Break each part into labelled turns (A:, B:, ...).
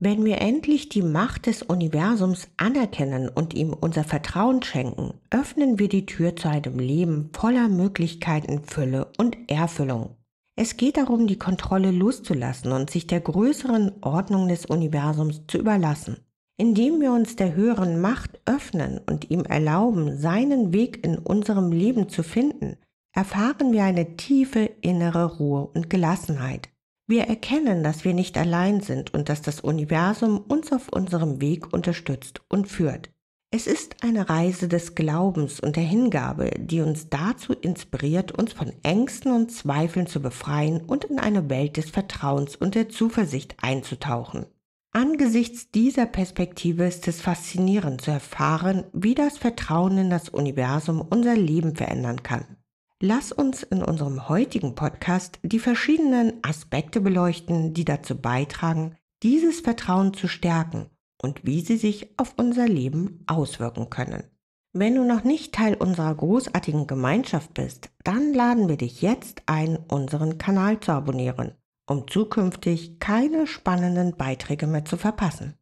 A: Wenn wir endlich die Macht des Universums anerkennen und ihm unser Vertrauen schenken, öffnen wir die Tür zu einem Leben voller Möglichkeiten, Fülle und Erfüllung. Es geht darum, die Kontrolle loszulassen und sich der größeren Ordnung des Universums zu überlassen. Indem wir uns der höheren Macht öffnen und ihm erlauben, seinen Weg in unserem Leben zu finden, erfahren wir eine tiefe innere Ruhe und Gelassenheit. Wir erkennen, dass wir nicht allein sind und dass das Universum uns auf unserem Weg unterstützt und führt. Es ist eine Reise des Glaubens und der Hingabe, die uns dazu inspiriert, uns von Ängsten und Zweifeln zu befreien und in eine Welt des Vertrauens und der Zuversicht einzutauchen. Angesichts dieser Perspektive ist es faszinierend zu erfahren, wie das Vertrauen in das Universum unser Leben verändern kann. Lass uns in unserem heutigen Podcast die verschiedenen Aspekte beleuchten, die dazu beitragen, dieses Vertrauen zu stärken und wie sie sich auf unser Leben auswirken können. Wenn du noch nicht Teil unserer großartigen Gemeinschaft bist, dann laden wir dich jetzt ein, unseren Kanal zu abonnieren, um zukünftig keine spannenden Beiträge mehr zu verpassen.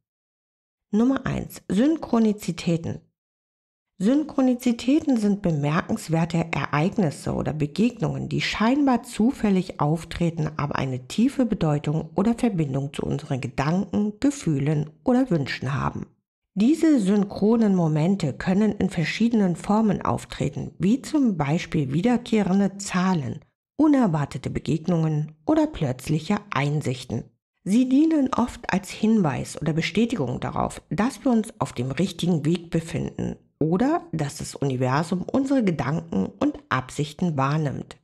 A: Nummer 1. Synchronizitäten. Synchronizitäten sind bemerkenswerte Ereignisse oder Begegnungen, die scheinbar zufällig auftreten, aber eine tiefe Bedeutung oder Verbindung zu unseren Gedanken, Gefühlen oder Wünschen haben. Diese synchronen Momente können in verschiedenen Formen auftreten, wie zum Beispiel wiederkehrende Zahlen, unerwartete Begegnungen oder plötzliche Einsichten. Sie dienen oft als Hinweis oder Bestätigung darauf, dass wir uns auf dem richtigen Weg befinden oder dass das Universum unsere Gedanken und Absichten wahrnimmt.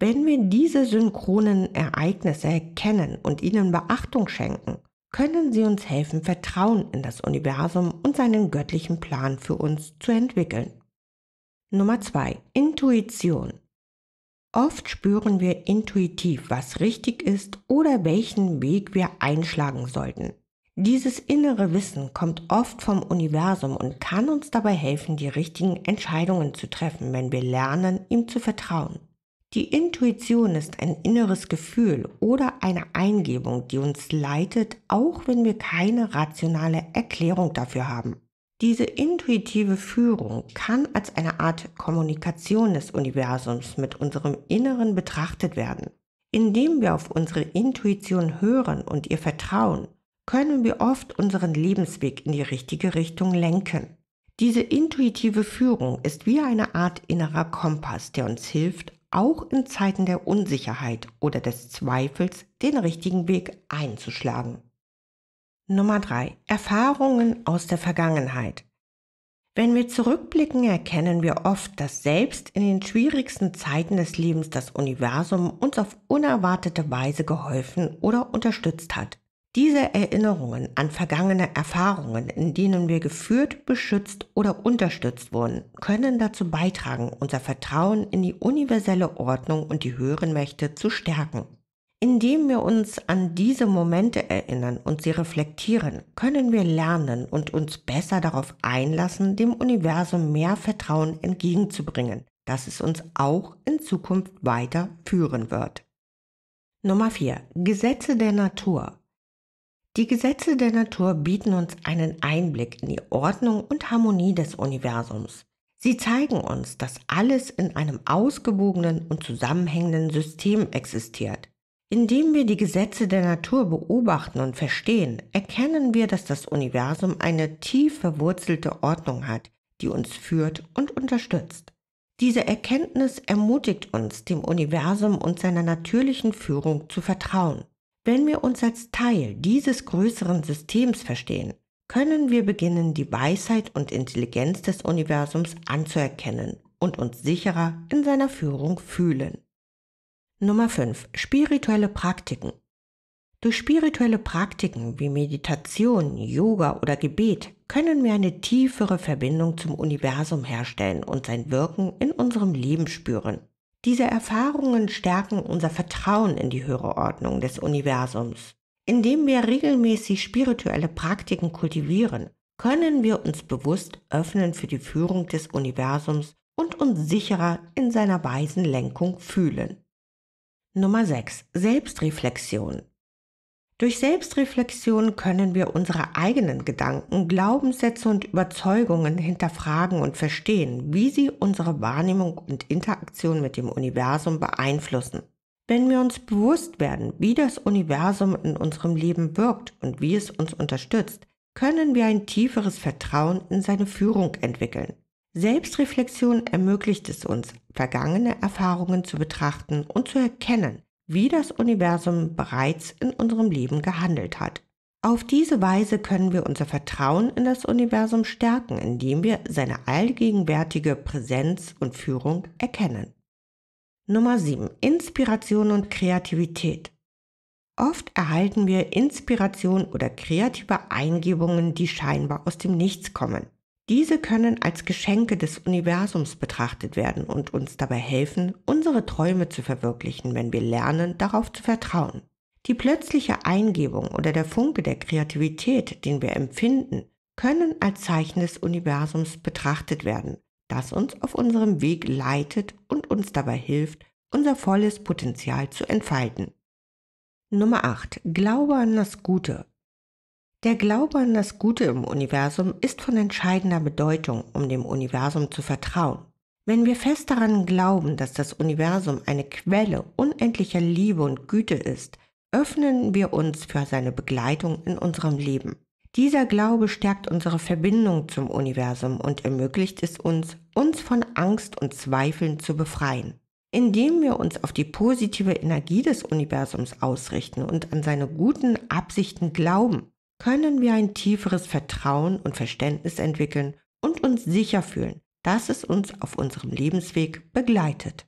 A: Wenn wir diese synchronen Ereignisse erkennen und ihnen Beachtung schenken, können sie uns helfen, Vertrauen in das Universum und seinen göttlichen Plan für uns zu entwickeln. Nummer 2. Intuition. Oft spüren wir intuitiv, was richtig ist oder welchen Weg wir einschlagen sollten. Dieses innere Wissen kommt oft vom Universum und kann uns dabei helfen, die richtigen Entscheidungen zu treffen, wenn wir lernen, ihm zu vertrauen. Die Intuition ist ein inneres Gefühl oder eine Eingebung, die uns leitet, auch wenn wir keine rationale Erklärung dafür haben. Diese intuitive Führung kann als eine Art Kommunikation des Universums mit unserem Inneren betrachtet werden. Indem wir auf unsere Intuition hören und ihr vertrauen, können wir oft unseren Lebensweg in die richtige Richtung lenken. Diese intuitive Führung ist wie eine Art innerer Kompass, der uns hilft, auch in Zeiten der Unsicherheit oder des Zweifels den richtigen Weg einzuschlagen. Nummer drei: Erfahrungen aus der Vergangenheit. Wenn wir zurückblicken, erkennen wir oft, dass selbst in den schwierigsten Zeiten des Lebens das Universum uns auf unerwartete Weise geholfen oder unterstützt hat. Diese Erinnerungen an vergangene Erfahrungen, in denen wir geführt, beschützt oder unterstützt wurden, können dazu beitragen, unser Vertrauen in die universelle Ordnung und die höheren Mächte zu stärken. Indem wir uns an diese Momente erinnern und sie reflektieren, können wir lernen und uns besser darauf einlassen, dem Universum mehr Vertrauen entgegenzubringen, dass es uns auch in Zukunft weiter führen wird. Nummer 4. Gesetze der Natur die Gesetze der Natur bieten uns einen Einblick in die Ordnung und Harmonie des Universums. Sie zeigen uns, dass alles in einem ausgewogenen und zusammenhängenden System existiert. Indem wir die Gesetze der Natur beobachten und verstehen, erkennen wir, dass das Universum eine tief verwurzelte Ordnung hat, die uns führt und unterstützt. Diese Erkenntnis ermutigt uns, dem Universum und seiner natürlichen Führung zu vertrauen. Wenn wir uns als Teil dieses größeren Systems verstehen, können wir beginnen, die Weisheit und Intelligenz des Universums anzuerkennen und uns sicherer in seiner Führung fühlen. Nummer 5. Spirituelle Praktiken. Durch spirituelle Praktiken wie Meditation, Yoga oder Gebet können wir eine tiefere Verbindung zum Universum herstellen und sein Wirken in unserem Leben spüren. Diese Erfahrungen stärken unser Vertrauen in die höhere Ordnung des Universums. Indem wir regelmäßig spirituelle Praktiken kultivieren, können wir uns bewusst öffnen für die Führung des Universums und uns sicherer in seiner weisen Lenkung fühlen. Nummer 6. Selbstreflexion. Durch Selbstreflexion können wir unsere eigenen Gedanken, Glaubenssätze und Überzeugungen hinterfragen und verstehen, wie sie unsere Wahrnehmung und Interaktion mit dem Universum beeinflussen. Wenn wir uns bewusst werden, wie das Universum in unserem Leben wirkt und wie es uns unterstützt, können wir ein tieferes Vertrauen in seine Führung entwickeln. Selbstreflexion ermöglicht es uns, vergangene Erfahrungen zu betrachten und zu erkennen, wie das Universum bereits in unserem Leben gehandelt hat. Auf diese Weise können wir unser Vertrauen in das Universum stärken, indem wir seine allgegenwärtige Präsenz und Führung erkennen. Nummer 7. Inspiration und Kreativität. Oft erhalten wir Inspiration oder kreative Eingebungen, die scheinbar aus dem Nichts kommen. Diese können als Geschenke des Universums betrachtet werden und uns dabei helfen, unsere Träume zu verwirklichen, wenn wir lernen, darauf zu vertrauen. Die plötzliche Eingebung oder der Funke der Kreativität, den wir empfinden, können als Zeichen des Universums betrachtet werden, das uns auf unserem Weg leitet und uns dabei hilft, unser volles Potenzial zu entfalten. Nummer 8. Glaube an das Gute. Der Glaube an das Gute im Universum ist von entscheidender Bedeutung, um dem Universum zu vertrauen. Wenn wir fest daran glauben, dass das Universum eine Quelle unendlicher Liebe und Güte ist, öffnen wir uns für seine Begleitung in unserem Leben. Dieser Glaube stärkt unsere Verbindung zum Universum und ermöglicht es uns, uns von Angst und Zweifeln zu befreien. Indem wir uns auf die positive Energie des Universums ausrichten und an seine guten Absichten glauben, können wir ein tieferes Vertrauen und Verständnis entwickeln und uns sicher fühlen, dass es uns auf unserem Lebensweg begleitet.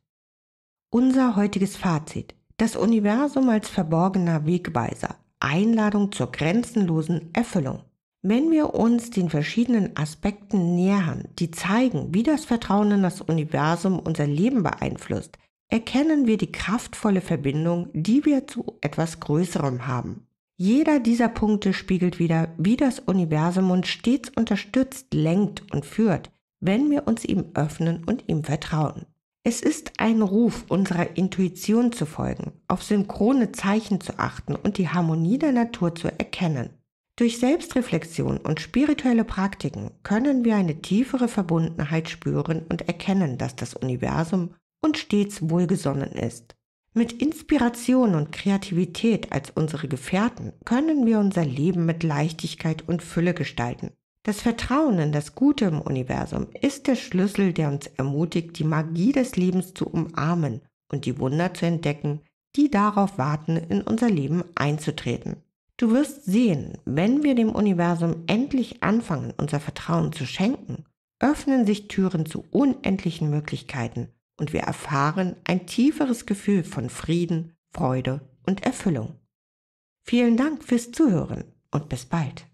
A: Unser heutiges Fazit. Das Universum als verborgener Wegweiser. Einladung zur grenzenlosen Erfüllung. Wenn wir uns den verschiedenen Aspekten nähern, die zeigen, wie das Vertrauen in das Universum unser Leben beeinflusst, erkennen wir die kraftvolle Verbindung, die wir zu etwas Größerem haben. Jeder dieser Punkte spiegelt wieder, wie das Universum uns stets unterstützt, lenkt und führt, wenn wir uns ihm öffnen und ihm vertrauen. Es ist ein Ruf, unserer Intuition zu folgen, auf synchrone Zeichen zu achten und die Harmonie der Natur zu erkennen. Durch Selbstreflexion und spirituelle Praktiken können wir eine tiefere Verbundenheit spüren und erkennen, dass das Universum uns stets wohlgesonnen ist. Mit Inspiration und Kreativität als unsere Gefährten können wir unser Leben mit Leichtigkeit und Fülle gestalten. Das Vertrauen in das Gute im Universum ist der Schlüssel, der uns ermutigt, die Magie des Lebens zu umarmen und die Wunder zu entdecken, die darauf warten, in unser Leben einzutreten. Du wirst sehen, wenn wir dem Universum endlich anfangen, unser Vertrauen zu schenken, öffnen sich Türen zu unendlichen Möglichkeiten und wir erfahren ein tieferes Gefühl von Frieden, Freude und Erfüllung. Vielen Dank fürs Zuhören und bis bald.